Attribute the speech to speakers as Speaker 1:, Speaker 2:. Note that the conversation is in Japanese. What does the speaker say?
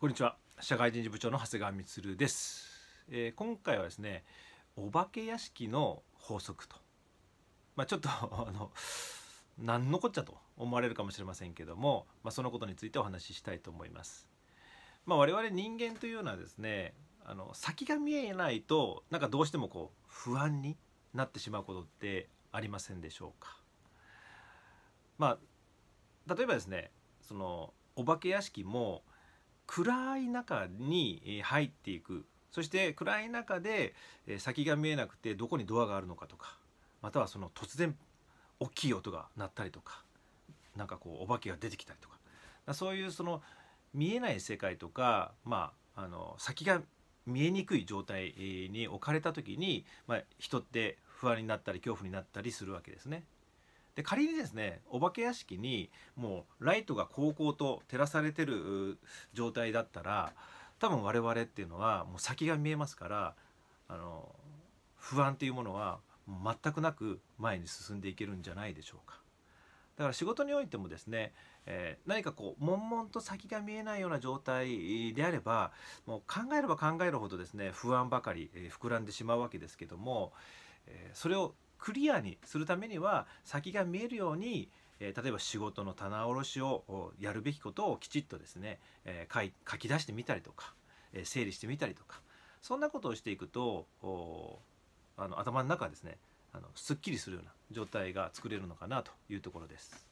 Speaker 1: こんにちは社会人事部長の長谷川充です、えー、今回はですねお化け屋敷の法則とまあ、ちょっと あの何のこっちゃと思われるかもしれませんけども、まあ、そのことについてお話ししたいと思います。まあ、我々人間というのはですねあの先が見えないとなんかどうしてもこう不安になってしまうことってありませんでしょうか。まあ、例えばですねそのお化け屋敷も暗い中に入っていくそして暗い中で先が見えなくてどこにドアがあるのかとかまたはその突然大きい音が鳴ったりとかなんかこうお化けが出てきたりとかそういうその見えない世界とか、まあ、あの先が見えにくい状態に置かれた時に、まあ、人って不安になったり恐怖になったりするわけですね。で仮にですねお化け屋敷にもうライトが高校と照らされてる状態だったら多分我々っていうのはもう先が見えますからあの不安っていうものは全くなく前に進んでいけるんじゃないでしょうか。だから仕事においてもですね、えー、何かこう悶々と先が見えないような状態であればもう考えれば考えるほどですね不安ばかり、え膨らんでしまうわけですけども、えー、それをクリアにするためには先が見えるように例えば仕事の棚卸しをやるべきことをきちっとですね書き出してみたりとか整理してみたりとかそんなことをしていくとあの頭の中はですねあのすっきりするような状態が作れるのかなというところです。